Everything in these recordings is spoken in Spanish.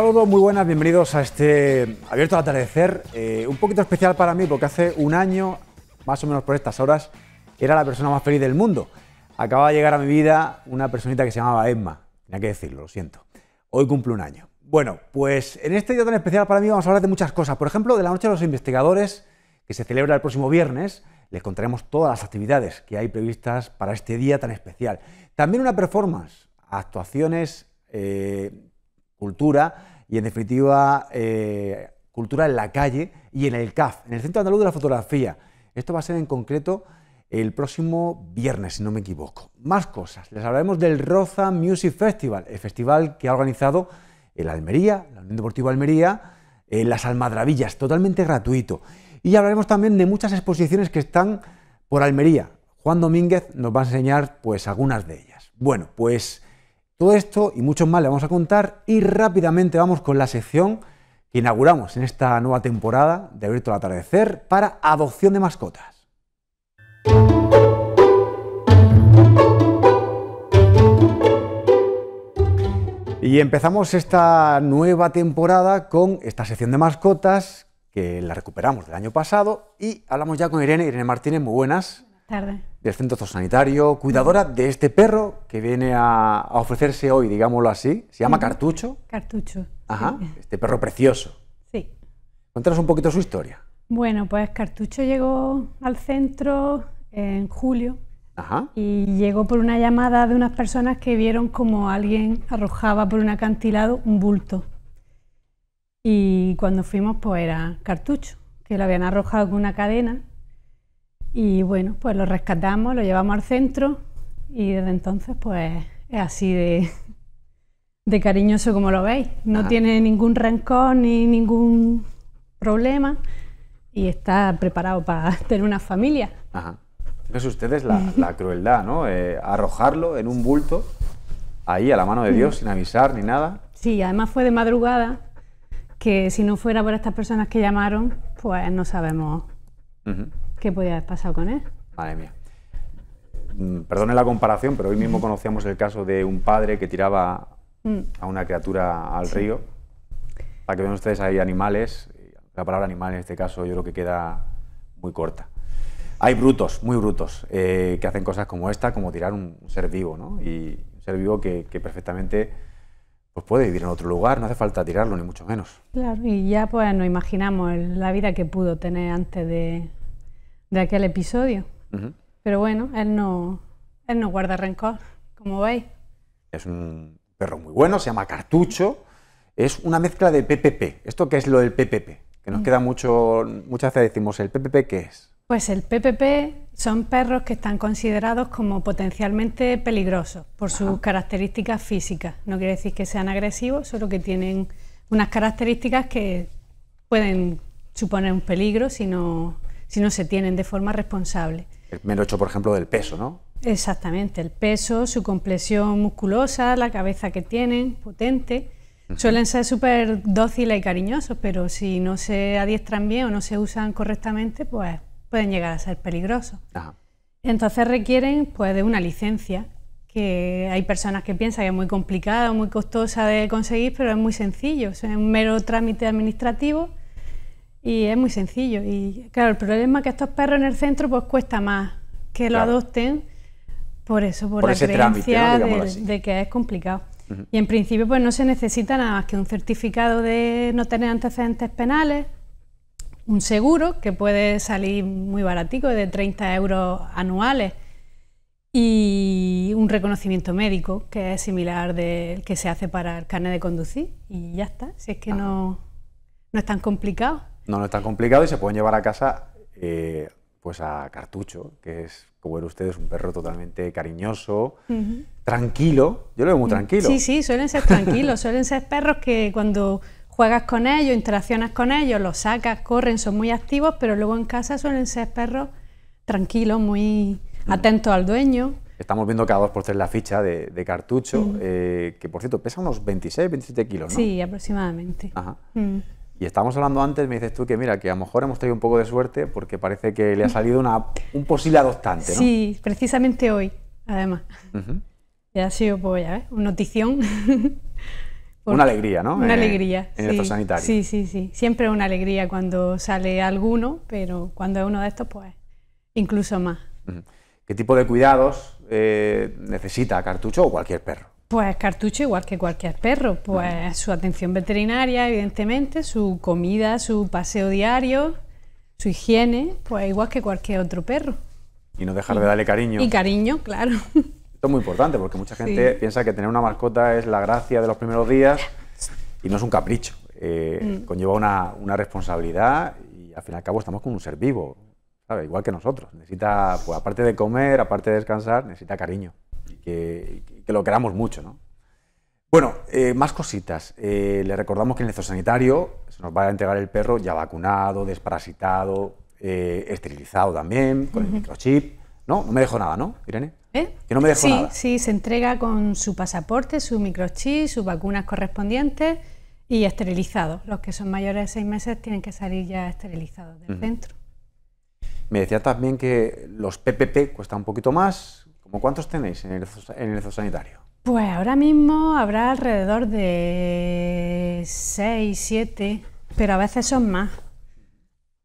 saludo, muy buenas, bienvenidos a este Abierto al Atardecer. Eh, un poquito especial para mí porque hace un año, más o menos por estas horas, era la persona más feliz del mundo. Acaba de llegar a mi vida una personita que se llamaba Emma, tenía que decirlo, lo siento. Hoy cumple un año. Bueno, pues en este día tan especial para mí vamos a hablar de muchas cosas. Por ejemplo, de la Noche de los Investigadores, que se celebra el próximo viernes. Les contaremos todas las actividades que hay previstas para este día tan especial. También una performance, actuaciones, eh, cultura y en definitiva eh, cultura en la calle y en el CAF, en el Centro Andaluz de la Fotografía. Esto va a ser en concreto el próximo viernes, si no me equivoco. Más cosas. Les hablaremos del Roza Music Festival, el festival que ha organizado el Almería, la Unión Deportiva Almería, en eh, las Almadrabillas, totalmente gratuito. Y hablaremos también de muchas exposiciones que están por Almería. Juan Domínguez nos va a enseñar pues algunas de ellas. Bueno, pues todo esto y muchos más le vamos a contar y rápidamente vamos con la sección que inauguramos en esta nueva temporada de Abierto al Atardecer para adopción de mascotas. Y empezamos esta nueva temporada con esta sección de mascotas que la recuperamos del año pasado y hablamos ya con Irene. Irene Martínez, muy buenas. Buenas del centro sanitario, cuidadora de este perro que viene a, ofrecerse hoy, digámoslo así. Se llama Cartucho. Cartucho. Ajá, este perro precioso. Sí. Cuéntanos un poquito su historia. Bueno, pues Cartucho llegó al centro en julio Ajá. y llegó por una llamada de unas personas que vieron como alguien arrojaba por un acantilado un bulto. Y cuando fuimos, pues era Cartucho, que lo habían arrojado con una cadena y bueno, pues lo rescatamos, lo llevamos al centro y desde entonces pues es así de, cariñoso como lo veis. No tiene ningún rencor ni ningún problema y está preparado para tener una familia. Ajá. Pues ustedes la, la crueldad, ¿no? Eh, arrojarlo en un bulto, ahí a la mano de mm. Dios, sin avisar ni nada. Sí, además fue de madrugada, que si no fuera por estas personas que llamaron, pues no sabemos. ¿Qué podía haber pasado con él? Madre mía. Mm, perdone la comparación, pero hoy mismo conocíamos el caso de un padre que tiraba mm. a una criatura al río. Para que vean ustedes, hay animales. La palabra animal en este caso yo creo que queda muy corta. Hay brutos, muy brutos, eh, que hacen cosas como esta, como tirar un ser vivo, ¿no? Y un ser vivo que, perfectamente pues puede vivir en otro lugar, no hace falta tirarlo, ni mucho menos. Claro, y ya pues nos imaginamos la vida que pudo tener antes de, de aquel episodio. Pero bueno, él no, él no guarda rencor, como veis. Es un perro muy bueno, se llama Cartucho. Es una mezcla de PPP. ¿Esto qué es lo del PPP? Que nos mm. queda mucho, muchas veces decimos, ¿el PPP qué es? Pues el PPP son perros que están considerados como potencialmente peligrosos por sus características físicas. No quiere decir que sean agresivos, solo que tienen unas características que pueden suponer un peligro si no si no se tienen de forma responsable. El mero hecho, por ejemplo, del peso, ¿no? Exactamente, el peso, su complexión musculosa, la cabeza que tienen, potente. Suelen ser súper dóciles y cariñosos, pero si no se adiestran bien o no se usan correctamente, pues pueden llegar a ser peligrosos. Entonces requieren pues, de una licencia, que hay personas que piensan que es muy complicada, muy costosa de conseguir, pero es muy sencillo, es un mero trámite administrativo y es muy sencillo. Y claro, el problema es que estos perros en el centro pues cuesta más que lo adopten por eso, por, la creencia de, que es complicado. Y en principio pues no se necesita nada más que un certificado de no tener antecedentes penales, un seguro que puede salir muy baratico, de 30 euros anuales, y un reconocimiento médico que es similar del que se hace para el carnet de conducir y ya está, si es que no es tan complicado. No, no es tan complicado y se pueden llevar a casa eh, pues a Cartucho, que es, como ven ustedes, un perro totalmente cariñoso, tranquilo. Yo lo veo muy mm. tranquilo. Sí, sí, suelen ser tranquilos, suelen ser perros que cuando juegas con ellos, interaccionas con ellos, los sacas, corren, son muy activos, pero luego en casa suelen ser perros tranquilos, muy mm. atentos al dueño. Estamos viendo cada dos por tres la ficha de, cartucho, mm. eh, que por cierto pesa unos 26, 27 kilos, ¿no? Sí, aproximadamente. Ajá. Y estábamos hablando antes, me dices tú que mira, que a lo mejor hemos tenido un poco de suerte porque parece que le ha salido una, un posible adoptante, ¿no? Sí, precisamente hoy, además. ha sido, pues ya ¿eh? una notición. una alegría, ¿no? Una alegría. En sí, Sí, sí, sí. Siempre es una alegría cuando sale alguno, pero cuando es uno de estos, pues incluso más. ¿Qué tipo de cuidados eh, necesita cartucho o cualquier perro? Pues cartucho igual que cualquier perro, pues su atención veterinaria, evidentemente, su comida, su paseo diario, su higiene, pues igual que cualquier otro perro. Y no dejar de darle cariño. Y cariño, claro. Esto es muy importante porque mucha gente piensa que tener una mascota es la gracia de los primeros días y no es un capricho. Eh, mm. Conlleva una, una, responsabilidad y al fin y al cabo estamos con un ser vivo, ¿sabe? igual que nosotros. Necesita, pues aparte de comer, aparte de descansar, necesita cariño que, lo queramos mucho. ¿no? Bueno, eh, más cositas. Eh, le recordamos que en el sanitario se nos va a entregar el perro ya vacunado, desparasitado, eh, esterilizado también, con el microchip. No, no me dejó nada, ¿no, Irene? ¿Eh? Que no me dejó nada. Sí, se entrega con su pasaporte, su microchip, sus vacunas correspondientes y esterilizado, Los que son mayores de seis meses tienen que salir ya esterilizados del centro. Me decía también que los PPP cuesta un poquito más, ¿Cuántos tenéis en el, en sanitario? Pues ahora mismo habrá alrededor de 6, 7, pero a veces son más.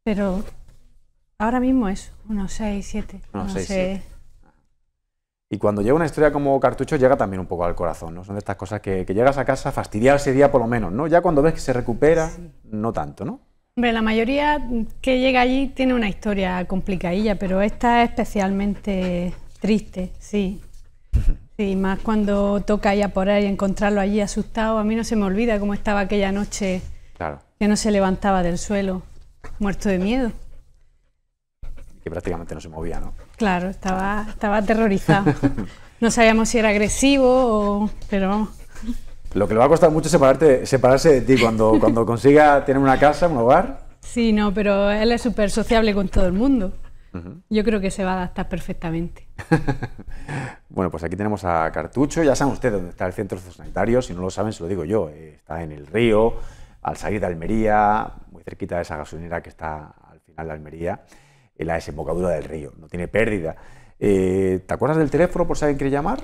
Pero ahora mismo es unos 6, 7. no sé. Y cuando llega una historia como cartucho, llega también un poco al corazón, ¿no? Son de estas cosas que, llegas a casa fastidiar ese día por lo menos, ¿no? Ya cuando ves que se recupera, no tanto, ¿no? Hombre, la mayoría que llega allí tiene una historia complicadilla, pero esta es especialmente Triste, sí. Sí, más cuando toca ir a por ahí, encontrarlo allí asustado. A mí no se me olvida cómo estaba aquella noche claro. que no se levantaba del suelo, muerto de miedo. Que prácticamente no se movía, ¿no? Claro, estaba, estaba aterrorizado. No sabíamos si era agresivo, o, pero vamos. Lo que le va a costar mucho es separarse de ti cuando, cuando consiga tener una casa, un hogar. Sí, no, pero él es súper sociable con todo el mundo. Yo creo que se va a adaptar perfectamente. bueno, pues aquí tenemos a Cartucho. Ya saben ustedes dónde está el centro sanitario. Si no lo saben, se lo digo yo. Eh, está en el río, al salir de Almería, muy cerquita de esa gasolinera que está al final de Almería, en la desembocadura del río. No tiene pérdida. Eh, ¿Te acuerdas del teléfono por si alguien quiere llamar?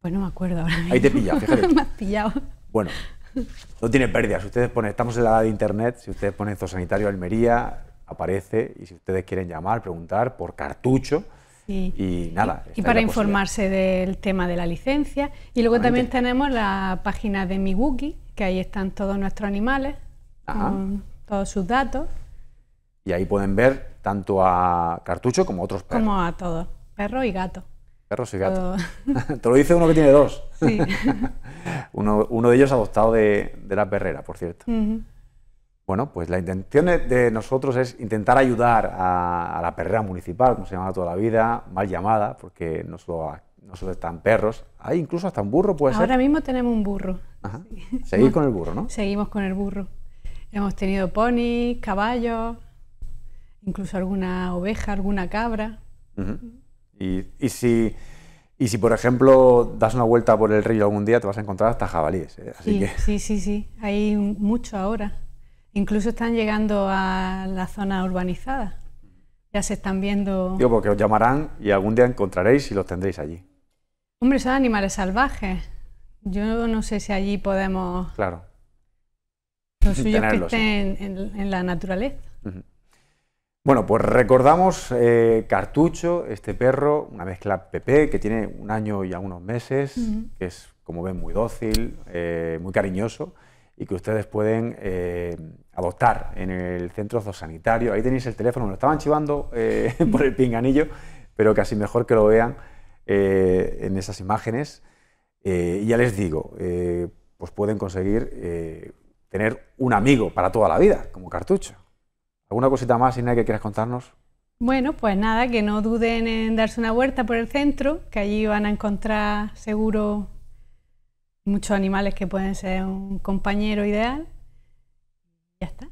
Pues no me acuerdo ahora mismo. Ahí te pilla, fíjate. pillado. Bueno, no tiene pérdida, Si ustedes ponen, estamos en la edad de internet, si ustedes ponen Zoosanitario Almería, aparece y si ustedes quieren llamar, preguntar por cartucho. Y nada. Y para informarse del tema de la licencia. Y luego también tenemos la página de Mi que ahí están todos nuestros animales, todos sus datos. Y ahí pueden ver tanto a Cartucho como a otros perros. Como a todos, perros y gatos. Perros y gatos. Te lo dice uno que tiene dos. Sí. uno, uno, de ellos adoptado de, las la por cierto. Uh bueno, pues la intención de nosotros es intentar ayudar a, la perrera municipal, como se llama toda la vida, mal llamada, porque no solo, están perros, hay incluso hasta un burro, puede Ahora ser. Ahora mismo tenemos un burro. Ajá. con el burro, ¿no? Seguimos con el burro. Hemos tenido ponis, caballos, incluso alguna oveja, alguna cabra. y, si, por ejemplo, das una vuelta por el río algún día, te vas a encontrar hasta jabalíes. ¿eh? sí, sí, sí. Hay mucho ahora. Incluso están llegando a la zona urbanizada. Ya se están viendo... Digo, porque os llamarán y algún día encontraréis y los tendréis allí. Hombre, son animales salvajes. Yo no sé si allí podemos... Claro. Los suyos que estén en, la naturaleza. Bueno, pues recordamos eh, Cartucho, este perro, una mezcla PP que tiene un año y algunos meses, que es, como ven, muy dócil, eh, muy cariñoso y que ustedes pueden eh, adoptar en el centro zoosanitario. Ahí tenéis el teléfono, me lo estaban chivando eh, por el pinganillo, pero casi mejor que lo vean eh, en esas imágenes. y ya les digo, pues pueden conseguir tener un amigo para toda la vida, como cartucho. ¿Alguna cosita más, Ina, que quieras contarnos? Bueno, pues nada, que no duden en darse una vuelta por el centro, que allí van a encontrar seguro muchos animales que pueden ser un compañero ideal. Ya está.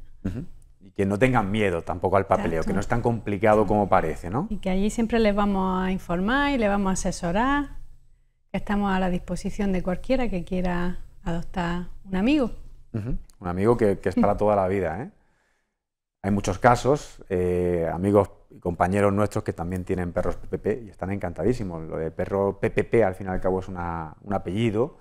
Y que no tengan miedo tampoco al papeleo, que no es tan complicado como parece, ¿no? Y que allí siempre les vamos a informar y les vamos a asesorar, que estamos a la disposición de cualquiera que quiera adoptar un amigo. Un amigo que, es para toda la vida, ¿eh? Hay muchos casos, eh, amigos y compañeros nuestros que también tienen perros PPP y están encantadísimos. Lo de perro PPP al fin y al cabo es un apellido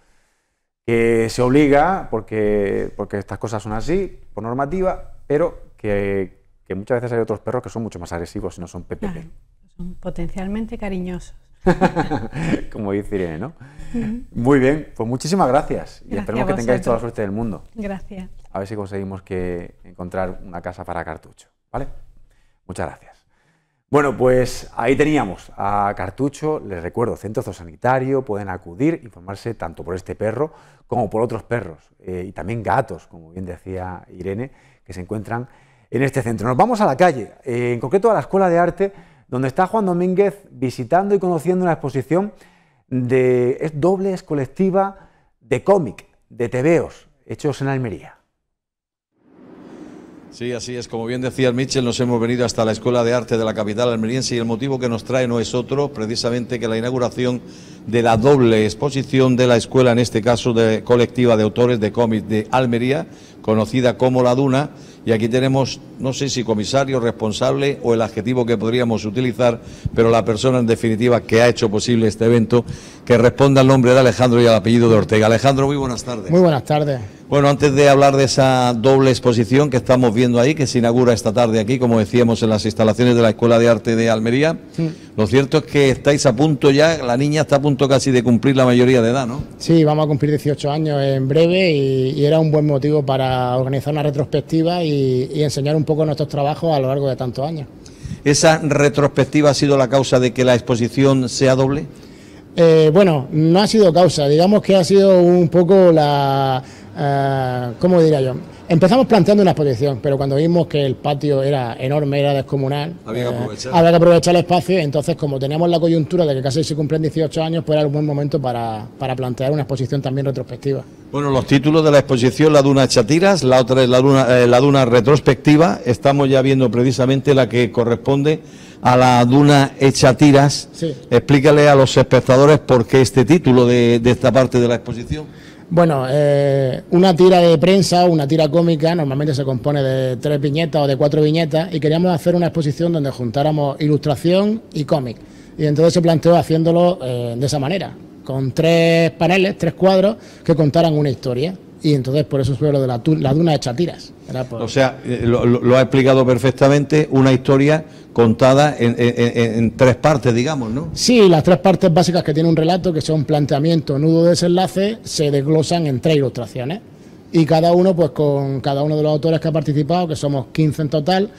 que se obliga, porque, porque estas cosas son así, por normativa, pero que, muchas veces hay otros perros que son mucho más agresivos y no son PPP. son potencialmente cariñosos. Como dice ¿no? Muy bien, pues muchísimas gracias, y esperemos que tengáis toda la suerte del mundo. Gracias. A ver si conseguimos que encontrar una casa para cartucho, ¿vale? Muchas gracias. Bueno, pues ahí teníamos a Cartucho, les recuerdo, centro zoosanitario, pueden acudir, informarse tanto por este perro como por otros perros eh, y también gatos, como bien decía Irene, que se encuentran en este centro. Nos vamos a la calle, eh, en concreto a la Escuela de Arte, donde está Juan Domínguez visitando y conociendo una exposición de es colectiva de cómic, de tebeos, hechos en Almería. Sí, así es. Como bien decía Mitchell, nos hemos venido hasta la Escuela de Arte de la capital almeriense y el motivo que nos trae no es otro, precisamente que la inauguración de la doble exposición de la escuela, en este caso de colectiva de autores de cómics de Almería, conocida como La Duna. Y aquí tenemos, no sé si comisario, responsable o el adjetivo que podríamos utilizar, pero la persona en definitiva que ha hecho posible este evento, que responda al nombre de Alejandro y al apellido de Ortega. Alejandro, muy buenas tardes. Muy buenas tardes. Bueno, antes de hablar de esa doble exposición que estamos viendo ahí, que se inaugura esta tarde aquí, como decíamos, en las instalaciones de la Escuela de Arte de Almería, lo cierto es que estáis a punto ya, la niña está a punto casi de cumplir la mayoría de edad, ¿no? Sí, vamos a cumplir 18 años en breve y, era un buen motivo para organizar una retrospectiva y, enseñar un poco nuestros trabajos a lo largo de tantos años. ¿Esa retrospectiva ha sido la causa de que la exposición sea doble? Eh, bueno, no ha sido causa, digamos que ha sido un poco la eh, ¿cómo diría yo? Empezamos planteando una exposición, pero cuando vimos que el patio era enorme, era descomunal, había que eh, aprovechar, el espacio, entonces como teníamos la coyuntura de que casi se cumplen 18 años, pues era un buen momento para, plantear una exposición también retrospectiva. Bueno, los títulos de la exposición, la Duna Chatiras, la otra es eh, la Duna, Retrospectiva, estamos ya viendo precisamente la que corresponde a la Duna Echatiras, Explícale a los espectadores por qué este título de esta parte de la exposición. Bueno, eh, una tira de prensa, una tira cómica, normalmente se compone de tres viñetas o de cuatro viñetas, y queríamos hacer una exposición donde juntáramos ilustración y cómic. Y entonces se planteó haciéndolo eh, de esa manera, con tres paneles, tres cuadros que contaran una historia y entonces por eso fue lo de la, duna de Chatiras. O sea, eh, lo, ha explicado perfectamente, una historia contada en, tres partes, digamos, ¿no? Sí, las tres partes básicas que tiene un relato, que son planteamiento, nudo, desenlace, se desglosan en tres ilustraciones. Y cada uno, pues con cada uno de los autores que ha participado, que somos 15 en total,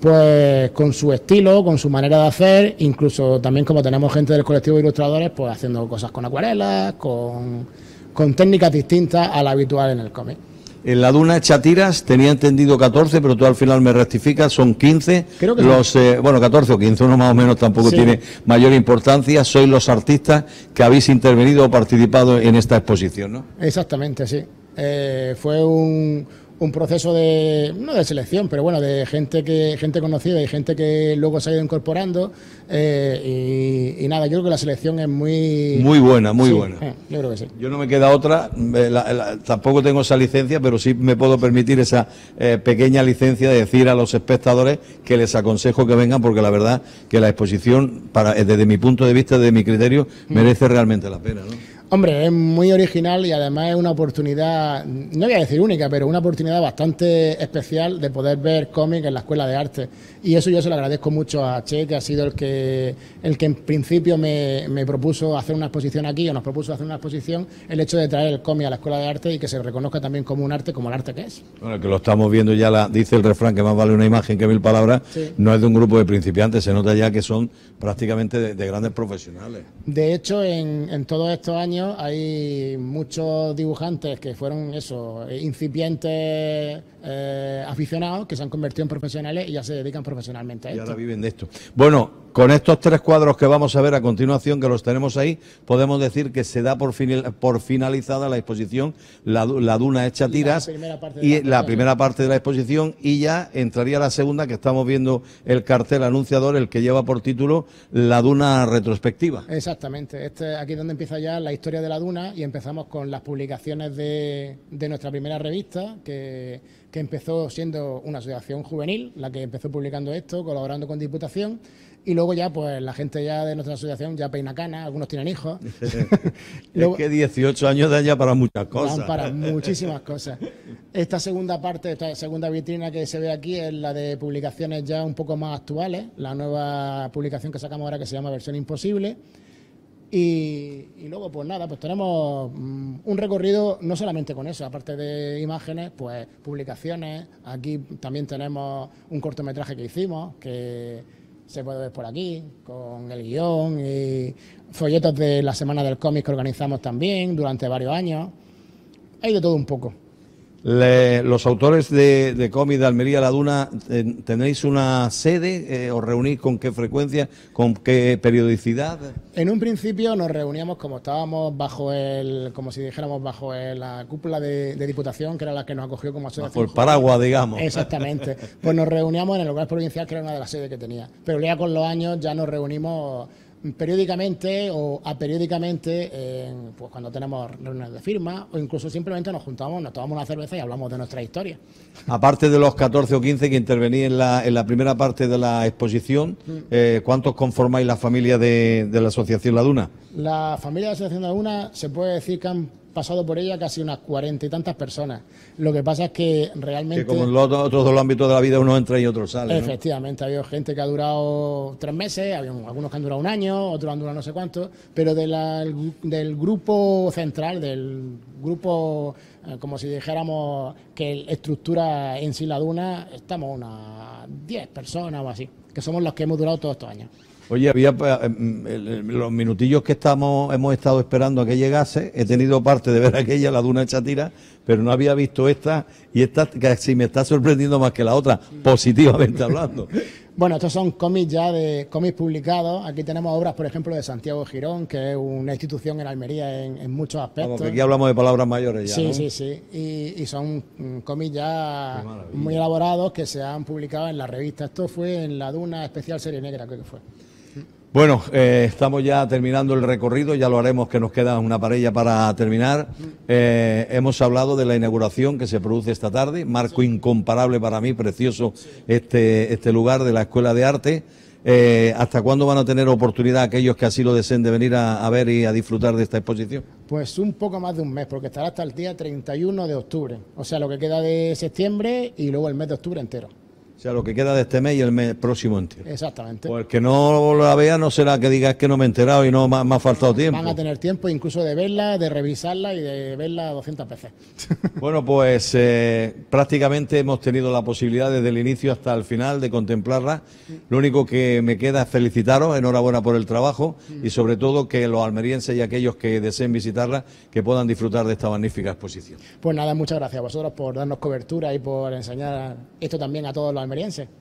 pues con su estilo, con su manera de hacer, incluso también como tenemos gente del colectivo de ilustradores, pues haciendo cosas con acuarelas, con con técnicas distintas a la habitual en el cómic. En la Duna Chatiras tenía entendido 14, pero tú al final me rectificas, son 15. Creo que los, eh, Bueno, 14 o 15, uno más o menos tampoco tiene mayor importancia. Sois los artistas que habéis intervenido o participado en esta exposición, ¿no? Exactamente, sí. Eh, fue un, un proceso de, no de selección, pero bueno, de gente que gente conocida y gente que luego se ha ido incorporando. Eh, y, nada, yo creo que la selección es muy... Muy buena, muy buena. Eh, yo creo que sí. Yo no me queda otra, eh, tampoco tengo esa licencia, pero sí me puedo permitir esa pequeña licencia de decir a los espectadores que les aconsejo que vengan, porque la verdad que la exposición, para, desde mi punto de vista, desde mi criterio, mm. merece realmente la pena. Hombre, es muy original y además es una oportunidad, no voy a decir única, pero una oportunidad bastante especial de poder ver cómic en la escuela de arte y eso yo se lo agradezco mucho a Che, que ha sido el que, el que en principio me, me propuso hacer una exposición aquí, o nos propuso hacer una exposición, el hecho de traer el cómic a la Escuela de Arte y que se reconozca también como un arte, como el arte que es. Bueno, que lo estamos viendo ya, la, dice el refrán que más vale una imagen que mil palabras, no es de un grupo de principiantes, se nota ya que son prácticamente de, grandes profesionales. De hecho, en, en todos estos años hay muchos dibujantes que fueron eso, incipientes eh, aficionados, que se han convertido en profesionales y ya se dedican ¿eh? viven de esto. Bueno, con estos tres cuadros que vamos a ver a continuación, que los tenemos ahí, podemos decir que se da por, finalizada la exposición, la, duna hecha tiras y la primera, parte de la, exposición y ya entraría la segunda, que estamos viendo el cartel anunciador, el que lleva por título La duna retrospectiva. Exactamente, este, aquí es donde empieza ya la historia de la duna y empezamos con las publicaciones de, de nuestra primera revista, que que empezó siendo una asociación juvenil, la que empezó publicando esto, colaborando con Diputación, y luego ya, pues la gente ya de nuestra asociación ya peina cana algunos tienen hijos. es que 18 años dan ya para muchas cosas. para muchísimas cosas. Esta segunda parte, esta segunda vitrina que se ve aquí es la de publicaciones ya un poco más actuales, la nueva publicación que sacamos ahora que se llama Versión Imposible y, luego, pues nada, pues tenemos mm, un recorrido no solamente con eso, aparte de imágenes, pues publicaciones. Aquí también tenemos un cortometraje que hicimos, que se puede ver por aquí, con el guión y folletos de la Semana del Cómic que organizamos también durante varios años. Hay de todo un poco los autores de, de de Almería La Duna, eh, ¿tenéis una sede? Eh, ¿Os reunís con qué frecuencia? ¿Con qué periodicidad? En un principio nos reuníamos como estábamos bajo el, como si dijéramos bajo la cúpula de, Diputación, que era la que nos acogió como asociación. Por el paraguas, digamos. Exactamente. Pues nos reuníamos en el lugar provincial, que era una de las sedes que tenía. Pero ya con los años ya nos reunimos periódicamente o aperiódicamente, pues cuando tenemos reuniones de firma, o incluso simplemente nos juntamos, nos tomamos una cerveza y hablamos de nuestra historia. Aparte de los 14 o 15 que intervení en la, primera parte de la exposición, mm. eh, ¿cuántos conformáis la familia de, de, la Asociación La Duna? La familia de la Asociación La Duna se puede decir que han pasado por ella casi unas cuarenta y tantas personas. Lo que pasa es que realmente... Que como en los otros, dos ámbitos de la vida uno entra y otro sale. Efectivamente, ha habido gente que ha durado tres meses, había algunos que han durado un año, otros han durado no sé cuánto, pero del grupo central, del grupo, eh, como si dijéramos que estructura en sí la duna, estamos unas diez personas o así, que somos los que hemos durado todos estos años. Oye, había eh, mm, los minutillos que estamos, hemos estado esperando a que llegase. He tenido parte de ver aquella, la Duna Chatira, pero no había visto esta y esta casi me está sorprendiendo más que la otra, positivamente hablando. bueno, estos son cómics ya de cómics publicados. Aquí tenemos obras, por ejemplo, de Santiago Girón, que es una institución en Almería en, muchos aspectos. aquí hablamos de palabras mayores ya. Sí, sí, sí. Y, y son mm, cómics ya muy elaborados que se han publicado en la revista. Esto fue en la Duna Especial Serie Negra, creo que fue. Bueno, eh, estamos ya terminando el recorrido, ya lo haremos que nos queda una parella para terminar. Eh, hemos hablado de la inauguración que se produce esta tarde, marco incomparable para mí, precioso este, este lugar de la Escuela de Arte. Eh, ¿Hasta cuándo van a tener oportunidad aquellos que así lo deseen de venir a, ver y a disfrutar de esta exposición? Pues un poco más de un mes, porque estará hasta el día 31 de octubre, o sea, lo que queda de septiembre y luego el mes de octubre entero sea, lo que queda de este mes y el mes próximo entero. Exactamente. Porque pues no la vea no será que digas que no me he enterado y no me, ha faltado tiempo. Van a tener tiempo incluso de verla, de revisarla y de verla 200 veces. Bueno, pues eh, prácticamente hemos tenido la posibilidad desde el inicio hasta el final de contemplarla. Lo único que me queda es felicitaros, enhorabuena por el trabajo y sobre todo que los almerienses y aquellos que deseen visitarla que puedan disfrutar de esta magnífica exposición. Pues nada, muchas gracias a vosotros por darnos cobertura y por enseñar esto también a todos los almerienses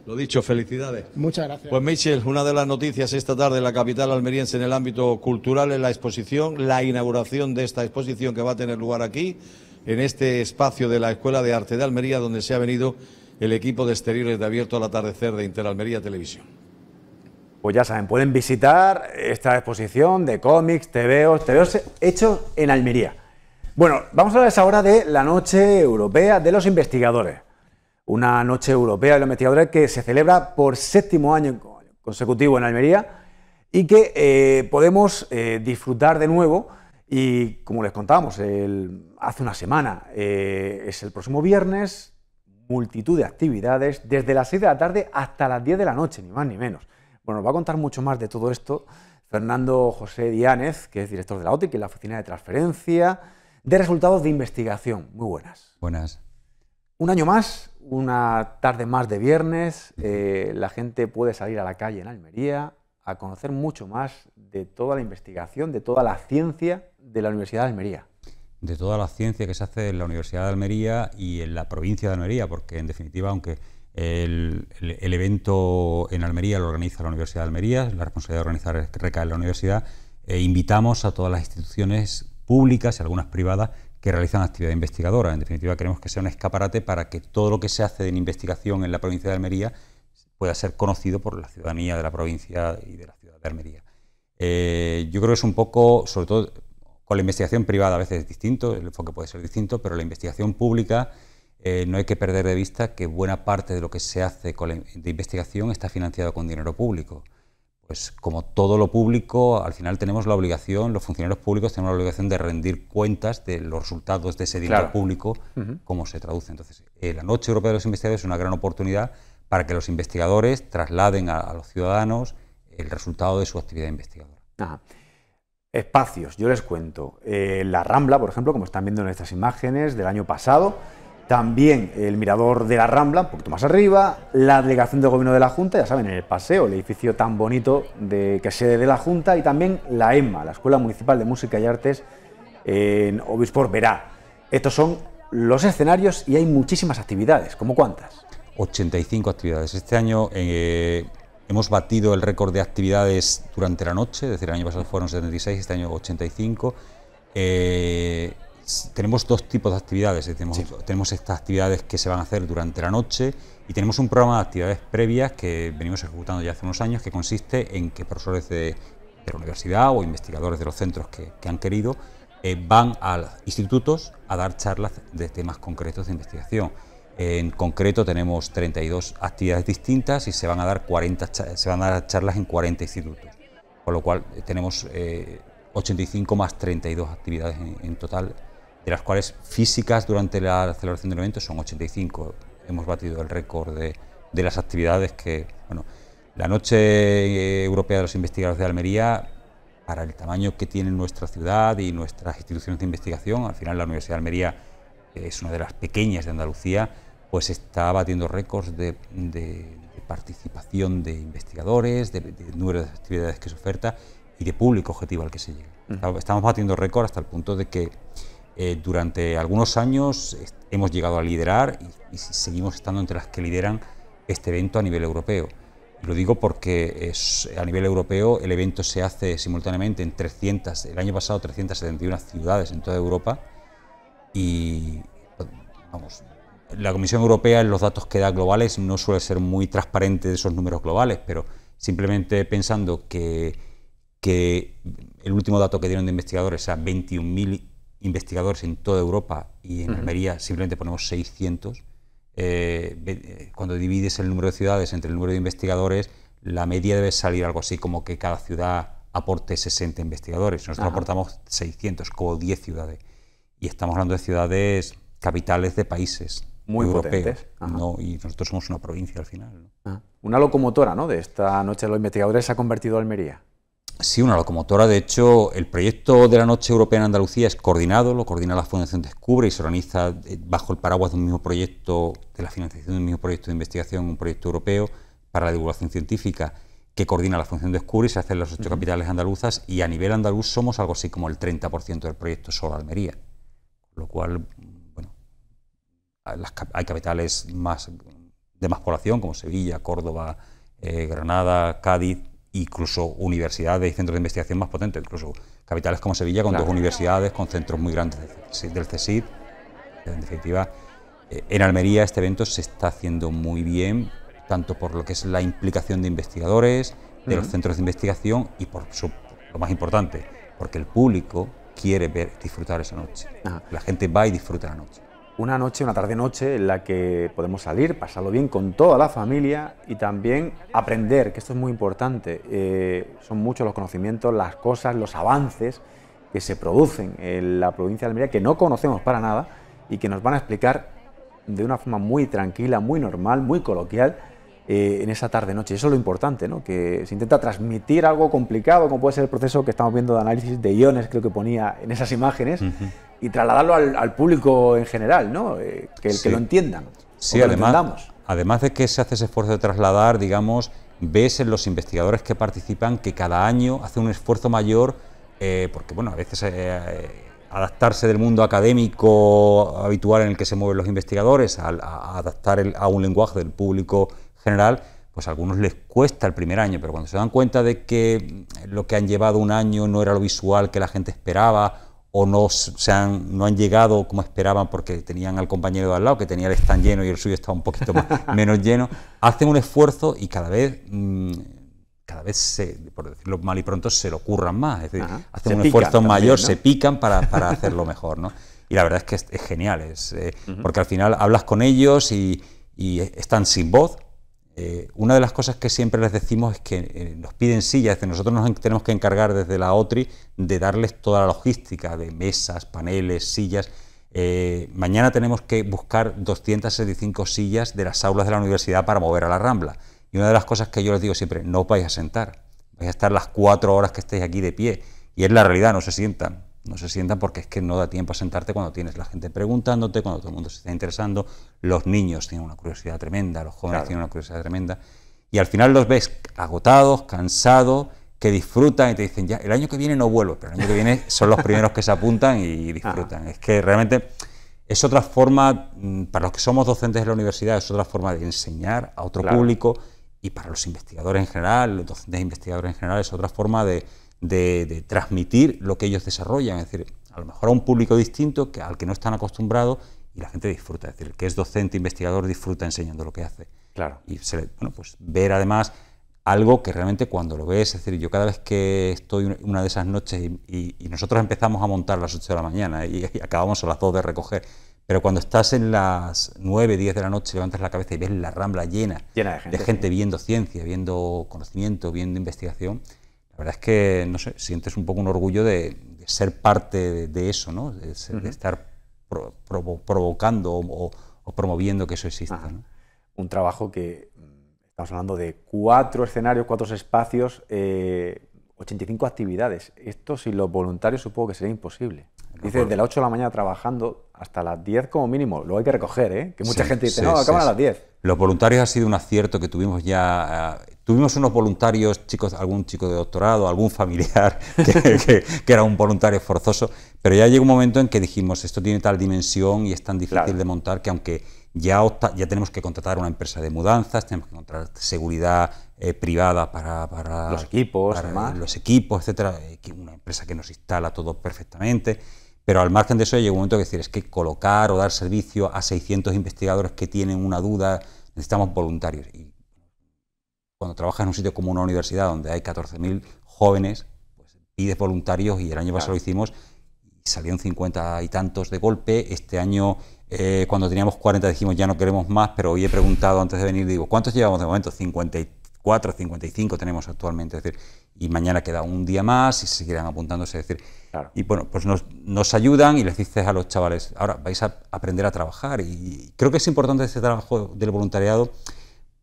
lo dicho, felicidades. Muchas gracias. Pues Michel, una de las noticias esta tarde en la capital almeriense en el ámbito cultural es la exposición, la inauguración de esta exposición que va a tener lugar aquí, en este espacio de la Escuela de Arte de Almería, donde se ha venido el equipo de exteriores de Abierto al Atardecer de Interalmería Televisión. Pues ya saben, pueden visitar esta exposición de cómics, tebeos, tebeos hechos en Almería. Bueno, vamos a la ahora de la Noche Europea de los Investigadores una noche europea de los investigadores que se celebra por séptimo año consecutivo en Almería y que eh, podemos eh, disfrutar de nuevo. Y como les contábamos hace una semana, eh, es el próximo viernes, multitud de actividades, desde las 6 de la tarde hasta las 10 de la noche, ni más ni menos. Bueno, nos va a contar mucho más de todo esto Fernando José Diánez, que es director de la OTI, que la Oficina de Transferencia de Resultados de Investigación. Muy buenas. Buenas. Un año más, una tarde más de viernes, eh, la gente puede salir a la calle en Almería a conocer mucho más de toda la investigación, de toda la ciencia de la Universidad de Almería. De toda la ciencia que se hace en la Universidad de Almería y en la provincia de Almería, porque en definitiva, aunque el, evento en Almería lo organiza la Universidad de Almería, la responsabilidad de organizar recae en la universidad, eh, invitamos a todas las instituciones públicas y algunas privadas que realizan actividad investigadora. En definitiva, queremos que sea un escaparate para que todo lo que se hace en investigación en la provincia de Almería pueda ser conocido por la ciudadanía de la provincia y de la ciudad de Almería. Eh, yo creo que es un poco, sobre todo con la investigación privada a veces es distinto, el enfoque puede ser distinto, pero la investigación pública eh, no hay que perder de vista que buena parte de lo que se hace de investigación está financiado con dinero público pues como todo lo público, al final tenemos la obligación, los funcionarios públicos tenemos la obligación de rendir cuentas de los resultados de ese dinero público, como se traduce. Entonces, eh, la Noche Europea de los Investigadores es una gran oportunidad para que los investigadores trasladen a, los ciudadanos el resultado de su actividad investigadora. Espacios, yo les cuento. Eh, la Rambla, por ejemplo, como están viendo en estas imágenes del año pasado, también el mirador de la Rambla, un poquito más arriba, la delegación del gobierno de la Junta, ya saben, en el paseo, el edificio tan bonito de, que sede de la Junta, y también la EMMA, la Escuela Municipal de Música y Artes en Obispor Verá. Estos son los escenarios y hay muchísimas actividades, ¿como cuántas? 85 actividades. Este año eh, hemos batido el récord de actividades durante la noche, es decir, el año pasado fueron 76, este año 85 tenemos dos tipos de actividades. Eh, tenemos, estas actividades que se van a hacer durante la noche y tenemos un programa de actividades previas que venimos ejecutando ya hace unos años que consiste en que profesores de, la universidad o investigadores de los centros que, han querido eh, van a institutos a dar charlas de temas concretos de investigación. En concreto tenemos 32 actividades distintas y se van a dar, 40, se van a dar charlas en 40 institutos, con lo cual eh, tenemos 85 más 32 actividades en total de las cuales físicas durante la celebración del evento son 85. Hemos batido el récord de, de las actividades que, bueno, la Noche eh, Europea de los Investigadores de Almería, para el tamaño que tiene nuestra ciudad y nuestras instituciones de investigación, al final la Universidad de Almería es una de las pequeñas de Andalucía, pues está batiendo récords de, participación de investigadores, de, número de actividades que se oferta y de público objetivo al que se llega. Estamos batiendo récords hasta el punto de que eh, durante algunos años hemos llegado a liderar y, seguimos estando entre las que lideran este evento a nivel europeo. Lo digo porque es, a nivel europeo el evento se hace simultáneamente en 300, el año pasado 371 ciudades en toda Europa y vamos, la Comisión Europea en los datos que da globales no suele ser muy transparente de esos números globales, pero simplemente pensando que, que el último dato que dieron de investigadores era 21.000 investigadores en toda Europa y en Almería simplemente ponemos 600. Eh, eh, cuando divides el número de ciudades entre el número de investigadores, la media debe salir algo así como que cada ciudad aporte 60 investigadores. Nosotros aportamos 600, como 10 ciudades. Y estamos hablando de ciudades capitales de países Muy europeos. Y nosotros somos una provincia al final. Ah, una locomotora ¿no? de esta noche de los investigadores se ha convertido Almería. Sí, una locomotora. De hecho, el proyecto de la Noche Europea en Andalucía es coordinado, lo coordina la Fundación Descubre y se organiza eh, bajo el paraguas de un mismo proyecto, de la financiación de un mismo proyecto de investigación, un proyecto europeo para la divulgación científica que coordina la Fundación Descubre y se hace las ocho capitales andaluzas y a nivel andaluz somos algo así como el 30% del proyecto solo Almería. Lo cual, bueno, hay capitales más de más población como Sevilla, Córdoba, eh, Granada, Cádiz, incluso universidades y centros de investigación más potentes, incluso capitales como Sevilla con dos universidades, con centros muy grandes del CSID. En definitiva, eh, en Almería este evento se está haciendo muy bien, tanto por lo que es la implicación de investigadores, de los centros de investigación y por lo más importante, porque el público quiere ver, disfrutar esa noche. La gente va y disfruta la noche una noche, una tarde-noche en la que podemos salir, pasarlo bien con toda la familia y también aprender, que esto es muy importante. Eh, son muchos los conocimientos, las cosas, los avances que se producen en la provincia de Almería que no conocemos para nada y que nos van a explicar de una forma muy tranquila, muy normal, muy coloquial eh, en esa tarde-noche. Eso es lo importante, ¿no? que se intenta transmitir algo complicado, como puede ser el proceso que estamos viendo de análisis de iones, creo que ponía en esas imágenes y trasladarlo al, público en general, ¿no? Eh, que, que, lo entiendan. Sí, además, además de que se hace ese esfuerzo de trasladar, digamos, ves en los investigadores que participan que cada año hace un esfuerzo mayor, eh, porque bueno, a veces eh, adaptarse del mundo académico habitual en el que se mueven los investigadores, a, adaptar a un lenguaje del público general, pues a algunos les cuesta el primer año, pero cuando se dan cuenta de que lo que han llevado un año no era lo visual que la gente esperaba, o no, se han, no han llegado como esperaban porque tenían al compañero de al lado, que tenía el stand lleno y el suyo estaba un poquito menos lleno, hacen un esfuerzo y cada vez... Mm, cada vez, se, por decirlo mal y pronto, se lo curran más, es decir, hacen un esfuerzo mayor, se pican para, hacerlo mejor, ¿no? Y la verdad es que es, genial, eh, porque al final hablas con ellos y, y están sin voz, eh, una de las cosas que siempre les decimos es que eh, nos piden sillas, de nosotros nos tenemos que encargar desde la OTRI de darles toda la logística de mesas, paneles, sillas. Eh, mañana tenemos que buscar 265 sillas de las aulas de la universidad para mover a la Rambla. Y una de las cosas que yo les digo siempre, no os vais a sentar, vais a estar las cuatro horas que estéis aquí de pie. Y es la realidad, no se sientan no se sientan porque es que no da tiempo a sentarte cuando tienes la gente preguntándote, cuando todo el mundo se está interesando, los niños tienen una curiosidad tremenda, los jóvenes tienen una curiosidad tremenda, y al final los ves agotados, cansados, que disfrutan y te dicen, ya, el año que viene no vuelvo, pero el año que viene son los primeros que se apuntan y disfrutan. Es que realmente es otra forma, mm, para los que somos docentes de la universidad, es otra forma de enseñar a otro público y para los investigadores en general, los docentes investigadores en general, es otra forma de de, transmitir lo que ellos desarrollan, es decir, a lo mejor a un público distinto que, al que no están acostumbrados y la gente disfruta, es decir, el que es docente, investigador, disfruta enseñando lo que hace. Claro. Y se le, bueno, pues ver además algo que realmente cuando lo ves, es decir, yo cada vez que estoy una de esas noches y, nosotros empezamos a montar a las 8 de la mañana y, acabamos a las 2 de recoger, pero cuando estás en las 9, 10 de la noche, levantas la cabeza y ves la rambla llena, de gente, viendo ciencia, viendo conocimiento, viendo investigación, la verdad es que, no sé, sientes un poco un orgullo de, ser parte de, eso, ¿no? De, estar provocando o, promoviendo que eso exista. Un trabajo que mm, estamos hablando de cuatro escenarios, cuatro espacios, 85 eh, actividades. Esto sin los voluntarios supongo que sería imposible. Dice, desde las 8 de la mañana trabajando, hasta las 10 como mínimo. lo hay que recoger, ¿eh? que mucha gente dice, no, acaban a las 10. Los voluntarios ha sido un acierto que tuvimos ya. Ah, tuvimos unos voluntarios, chicos, algún chico de doctorado, algún familiar que, era un voluntario forzoso, pero ya llegó un momento en que dijimos, esto tiene tal dimensión y es tan difícil de montar que aunque ya, ya tenemos que contratar una empresa de mudanzas, tenemos que contratar seguridad eh, privada para, los equipos, para, los equipos, etcétera, eh, una empresa que nos instala todo perfectamente pero al margen de eso llega un momento que decir, es que colocar o dar servicio a 600 investigadores que tienen una duda, necesitamos voluntarios. Y cuando trabajas en un sitio como una universidad donde hay 14.000 jóvenes, pues pides voluntarios y el año pasado lo hicimos salieron 50 y tantos de golpe. Este año, eh, cuando teníamos 40, dijimos ya no queremos más, pero hoy he preguntado antes de venir, digo, ¿cuántos llevamos de momento? 53 54, 55 tenemos actualmente, es decir, y mañana queda un día más y se seguirán apuntándose, es decir, y bueno, pues nos, nos, ayudan y les dices a los chavales, ahora vais a aprender a trabajar y creo que es importante este trabajo del voluntariado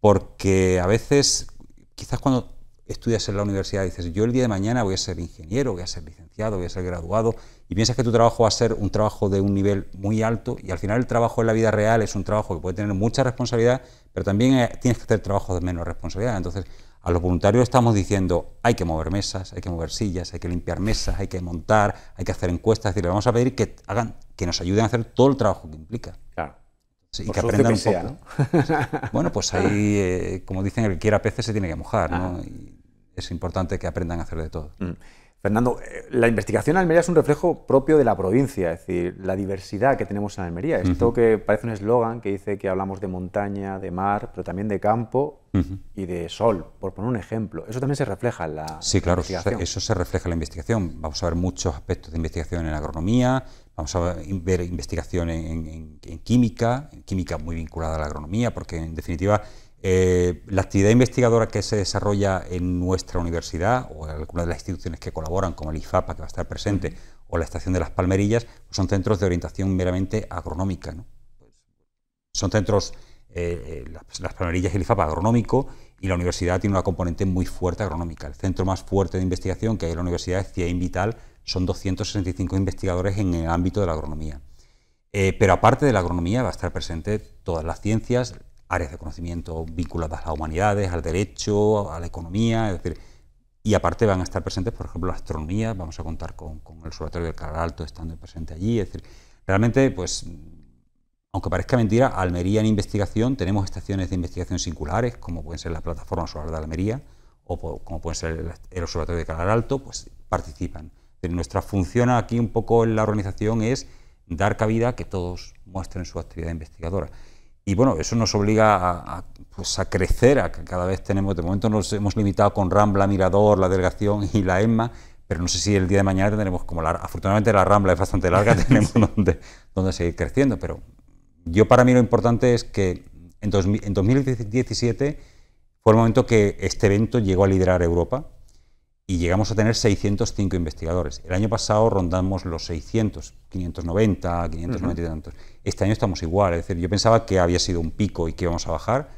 porque a veces, quizás cuando estudias en la universidad dices, yo el día de mañana voy a ser ingeniero, voy a ser licenciado, voy a ser graduado, y piensas que tu trabajo va a ser un trabajo de un nivel muy alto y al final el trabajo en la vida real es un trabajo que puede tener mucha responsabilidad, pero también eh, tienes que hacer trabajos de menos responsabilidad. Entonces, a los voluntarios estamos diciendo, hay que mover mesas, hay que mover sillas, hay que limpiar mesas, hay que montar, hay que hacer encuestas, es decir, le vamos a pedir que hagan, que nos ayuden a hacer todo el trabajo que implica. Claro. y que aprendan Bueno, pues ahí, eh, como dicen, el que quiera peces se tiene que mojar, ah. Y es importante que aprendan a hacer de todo. Mm. Fernando, eh, la investigación en Almería es un reflejo propio de la provincia, es decir, la diversidad que tenemos en Almería. Esto que parece un eslogan que dice que hablamos de montaña, de mar, pero también de campo y de sol, por poner un ejemplo. Eso también se refleja en la Sí, claro, eso se refleja en la investigación. Vamos a ver muchos aspectos de investigación en agronomía, vamos a ver investigación en, química, química muy vinculada a la agronomía, porque en definitiva eh, la actividad investigadora que se desarrolla en nuestra universidad o en algunas de las instituciones que colaboran, como el IFAPA, que va a estar presente, o la Estación de las Palmerillas, pues son centros de orientación meramente agronómica. Son centros, eh, eh, las, Palmerillas y el IFAPA agronómico, y la universidad tiene una componente muy fuerte agronómica. El centro más fuerte de investigación que hay en la universidad es CIEIN Vital, son 265 investigadores en el ámbito de la agronomía. pero aparte de la agronomía va a estar presente todas las ciencias, áreas de conocimiento vinculadas a las humanidades, al derecho, a la economía, es decir, y aparte van a estar presentes, por ejemplo, la astronomía, vamos a contar con, el observatorio del Calar Alto estando presente allí, es decir, realmente, pues, aunque parezca mentira, Almería en investigación, tenemos estaciones de investigación singulares, como pueden ser la plataforma solar de Almería, o como pueden ser el, observatorio de Calar Alto, pues participan. nuestra función aquí un poco en la organización es dar cabida a que todos muestren su actividad investigadora. Y bueno, eso nos obliga a, pues, a, crecer, a que cada vez tenemos, de momento nos hemos limitado con Rambla, Mirador, la delegación y la EMMA, pero no sé si el día de mañana tendremos como la, afortunadamente la Rambla es bastante larga, tenemos donde, donde seguir creciendo, pero yo para mí lo importante es que en, en 2017 fue el momento que este evento llegó a liderar Europa, y llegamos a tener 605 investigadores. El año pasado rondamos los 600, 590, 590 y tantos. Este año estamos igual, es decir, yo pensaba que había sido un pico y que íbamos a bajar,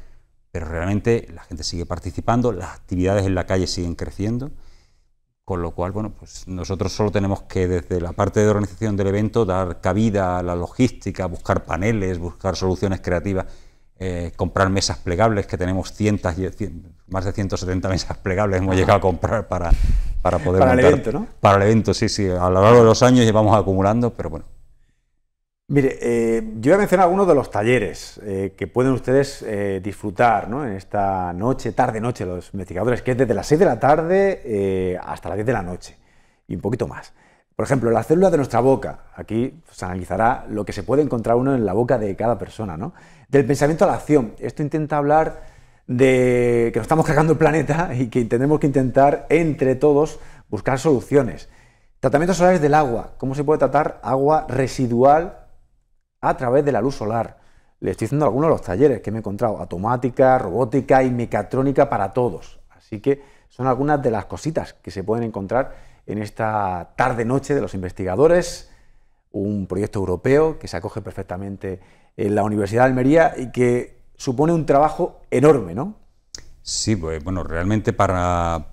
pero realmente la gente sigue participando, las actividades en la calle siguen creciendo, con lo cual, bueno, pues nosotros solo tenemos que desde la parte de organización del evento dar cabida a la logística, buscar paneles, buscar soluciones creativas eh, comprar mesas plegables, que tenemos cientos, más de 170 mesas plegables hemos llegado a comprar para, poder... Para el evento, ¿no? Para el evento, sí, sí. A lo largo de los años llevamos acumulando, pero bueno. Mire, eh, yo voy a mencionar algunos de los talleres eh, que pueden ustedes disfrutar ¿no? en esta noche, tarde-noche, los investigadores, que es desde las 6 de la tarde hasta las 10 de la noche y un poquito más. Por ejemplo, las células de nuestra boca. Aquí se analizará lo que se puede encontrar uno en la boca de cada persona, ¿no? Del pensamiento a la acción. Esto intenta hablar de que nos estamos cargando el planeta y que tenemos que intentar entre todos buscar soluciones. Tratamientos solares del agua. ¿Cómo se puede tratar agua residual a través de la luz solar? Le estoy diciendo algunos de los talleres que me he encontrado. Automática, robótica y mecatrónica para todos. Así que son algunas de las cositas que se pueden encontrar en esta tarde-noche de los investigadores, un proyecto europeo que se acoge perfectamente en la Universidad de Almería y que supone un trabajo enorme, ¿no? Sí, pues bueno, realmente para,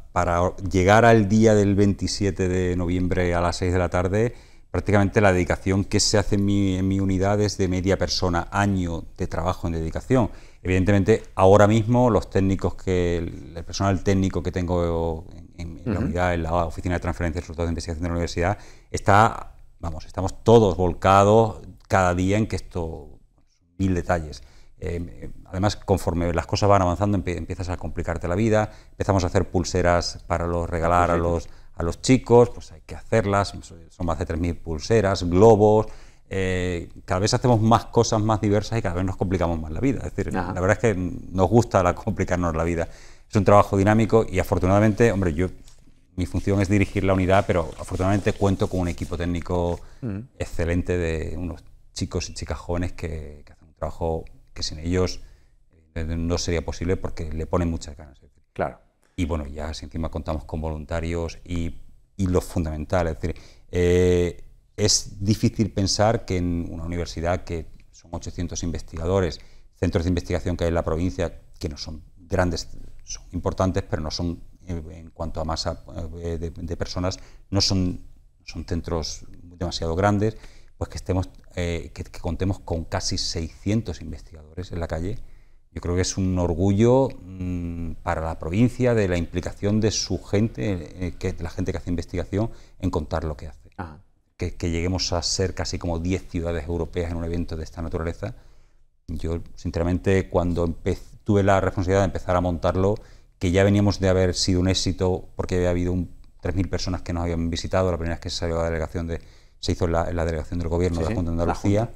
llegar al día del 27 de noviembre a las 6 de la tarde, prácticamente la dedicación que se hace en mi, en unidad es de media persona, año de trabajo en dedicación. Evidentemente, ahora mismo los técnicos que, el personal técnico que tengo en en, la unidad, en la Oficina de Transferencias y Resultados de Investigación de la Universidad, está, vamos, estamos todos volcados cada día en que esto, mil detalles. Em, además, conforme las cosas van avanzando, empiezas a complicarte la vida, empezamos a hacer pulseras para los regalar ah, a los, a los chicos, pues hay que hacerlas, son más de 3.000 pulseras, globos, eh, cada vez hacemos más cosas más diversas y cada vez nos complicamos más la vida. Es decir, la verdad es que nos gusta la, complicarnos la vida es un trabajo dinámico y afortunadamente, hombre, yo mi función es dirigir la unidad, pero afortunadamente cuento con un equipo técnico mm. excelente de unos chicos y chicas jóvenes que, hacen un trabajo que sin ellos eh, no sería posible porque le ponen muchas ganas. Claro. Y bueno, ya si encima contamos con voluntarios y, lo fundamental, es decir, eh, es difícil pensar que en una universidad que son 800 investigadores, centros de investigación que hay en la provincia, que no son grandes son importantes, pero no son, eh, en cuanto a masa eh, de, personas, no son, son centros demasiado grandes, pues que, estemos, eh, que, contemos con casi 600 investigadores en la calle. Yo creo que es un orgullo mm, para la provincia de la implicación de su gente, que, de la gente que hace investigación, en contar lo que hace. Que, que lleguemos a ser casi como 10 ciudades europeas en un evento de esta naturaleza. Yo, sinceramente, cuando empecé tuve la responsabilidad de empezar a montarlo, que ya veníamos de haber sido un éxito porque había habido 3.000 personas que nos habían visitado, la primera vez que se salió la delegación de, se hizo la, delegación del gobierno de la Junta de Andalucía.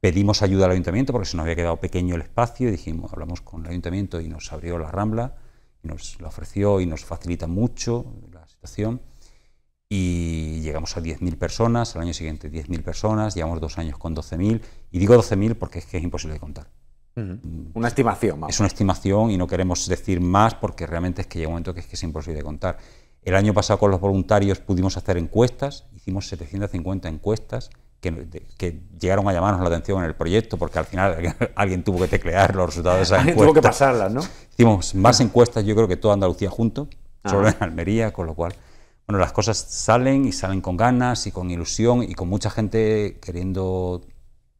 Pedimos ayuda al ayuntamiento porque se nos había quedado pequeño el espacio y dijimos, hablamos con el ayuntamiento y nos abrió la Rambla, nos la ofreció y nos facilita mucho la situación. Y llegamos a 10.000 personas, al año siguiente 10.000 personas, llevamos dos años con 12.000 y digo 12.000 porque es que es imposible de contar. Una estimación. Es una estimación y no queremos decir más porque realmente es que llega un momento que es, que es imposible contar. El año pasado con los voluntarios pudimos hacer encuestas, hicimos 750 encuestas que, llegaron a llamarnos la atención en el proyecto, porque al final alguien tuvo que teclear los resultados de esas alguien Tuvo que pasarlas, ¿no? Hicimos más encuestas, yo creo que toda Andalucía junto, ah. solo en Almería, con lo cual, bueno, las cosas salen y salen con ganas y con ilusión y con mucha gente queriendo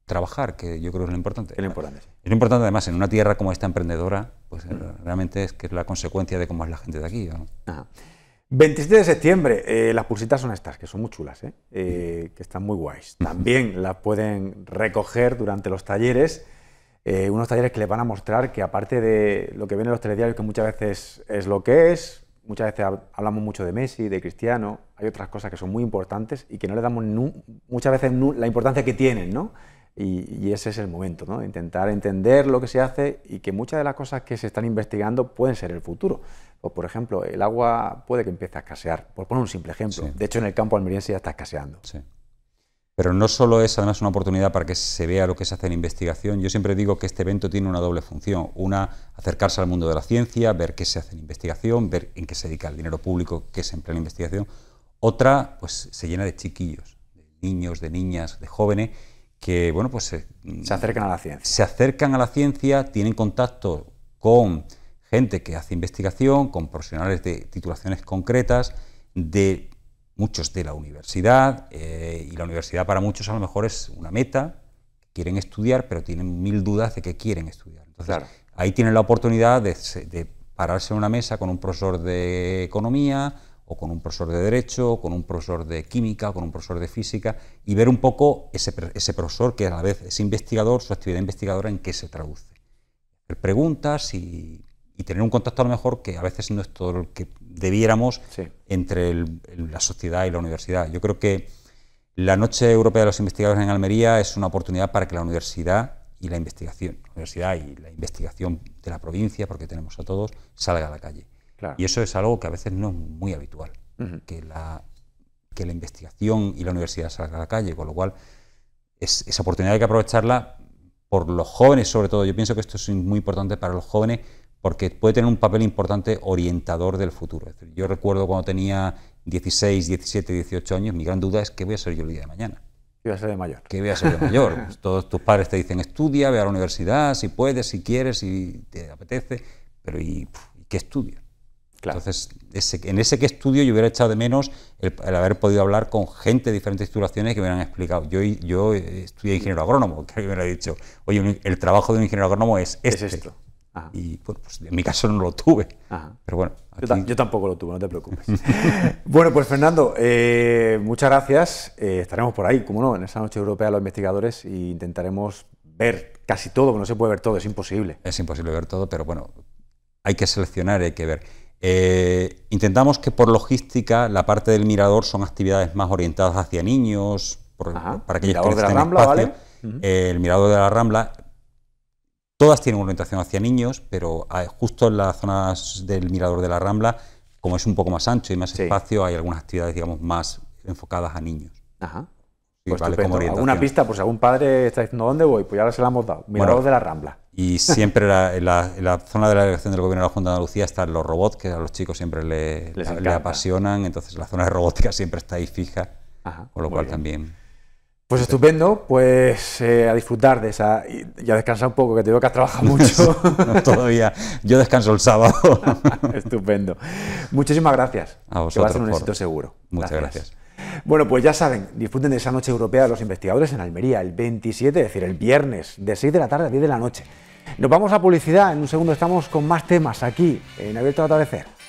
trabajar, que yo creo que es lo importante. Es lo importante. Lo importante además en una tierra como esta emprendedora, pues eh, realmente es que es la consecuencia de cómo es la gente de aquí. ¿no? 27 de septiembre, eh, las pulsitas son estas, que son muy chulas, ¿eh? que están muy guays. También las pueden recoger durante los talleres, unos talleres que les van a mostrar que aparte de lo que ven en los telediarios, que muchas veces es lo que es, muchas veces hablamos mucho de Messi, de Cristiano, hay otras cosas que son muy importantes y que no le damos muchas veces la importancia que tienen, ¿no? Y, ese es el momento, ¿no? intentar entender lo que se hace y que muchas de las cosas que se están investigando pueden ser el futuro. O, por ejemplo, el agua puede que empiece a escasear, por poner un simple ejemplo. De hecho, en el campo almeriense ya está escaseando. Pero no solo es además una oportunidad para que se vea lo que se hace en investigación, yo siempre digo que este evento tiene una doble función. Una, acercarse al mundo de la ciencia, ver qué se hace en investigación, ver en qué se dedica el dinero público que se emplea en investigación. Otra, pues se llena de chiquillos, de niños, de niñas, de jóvenes que bueno, pues eh, mm, se, acercan a la ciencia. Se acercan a la ciencia, tienen contacto con gente que hace investigación, con profesionales de titulaciones concretas, de muchos de la universidad, eh, y la universidad para muchos a lo mejor es una meta, quieren estudiar, pero tienen mil dudas de que quieren estudiar. Entonces, ahí tienen la oportunidad de, de pararse en una mesa con un profesor de economía, o con un profesor de Derecho, con un profesor de Química, con un profesor de Física, y ver un poco ese, profesor que a la vez es investigador, su actividad investigadora, en qué se traduce. Hacer preguntas y, tener un contacto a lo mejor que a veces no es todo lo que debiéramos entre la sociedad y la universidad. Yo creo que la Noche Europea de los Investigadores en Almería es una oportunidad para que la universidad y la investigación, la universidad y la investigación de la provincia, porque tenemos a todos, salga a la calle. Y eso es algo que a veces no es muy habitual, que, la, que la investigación y la universidad salga a la calle, con lo cual es, esa oportunidad hay que aprovecharla por los jóvenes, sobre todo. Yo pienso que esto es muy importante para los jóvenes porque puede tener un papel importante orientador del futuro. yo recuerdo cuando tenía 16, 17, 18 años, mi gran duda es qué voy a ser yo el día de mañana. ¿Qué voy a ser de mayor? ¿Qué voy a ser mayor? todos tus padres te dicen, estudia, ve a la universidad, si puedes, si quieres, si te apetece, pero ¿y qué estudia entonces, en ese que estudio yo hubiera echado de menos el, haber podido hablar con gente de diferentes titulaciones que me hubieran explicado. Yo, yo eh, estudié ingeniero agrónomo, que me lo ha dicho, oye, el trabajo de un ingeniero agrónomo es este. Es esto. Y bueno, pues en mi caso no lo tuve. Pero bueno. Yo, tampoco lo tuve, no te preocupes. bueno, pues Fernando, eh, muchas gracias. Eh, estaremos por ahí, como no, en esa noche europea los investigadores e intentaremos ver casi todo, que no se puede ver todo, es imposible. Es imposible ver todo, pero bueno, hay que seleccionar, hay que ver. Eh, intentamos que por logística la parte del mirador son actividades más orientadas hacia niños, de la Rambla, ¿vale? Eh, el mirador de la Rambla, todas tienen orientación hacia niños, pero ah, justo en las zonas del mirador de la Rambla, como es un poco más ancho y más espacio, hay algunas actividades, digamos, más enfocadas a niños. Ajá. Pues vale una pista? Pues algún padre está diciendo, ¿dónde voy? Pues ya se la hemos dado. Mirador de la Rambla. Y siempre en la, zona de la delegación del Gobierno de la Junta de Andalucía están los robots, que a los chicos siempre le, les apasionan, entonces la zona de robótica siempre está ahí fija, Ajá, con lo cual también... Pues estupendo, pues eh, a disfrutar de esa y, a descansar un poco, que te veo que has trabajado mucho. no, todavía, yo descanso el sábado. estupendo. Muchísimas gracias. A vosotros. Que va a ser un éxito seguro. Muchas gracias. gracias. Bueno, pues ya saben, disfruten de esa noche europea de los investigadores en Almería, el 27, es decir, el viernes, de 6 de la tarde a 10 de la noche. Nos vamos a publicidad, en un segundo estamos con más temas aquí en Abierto a Atardecer.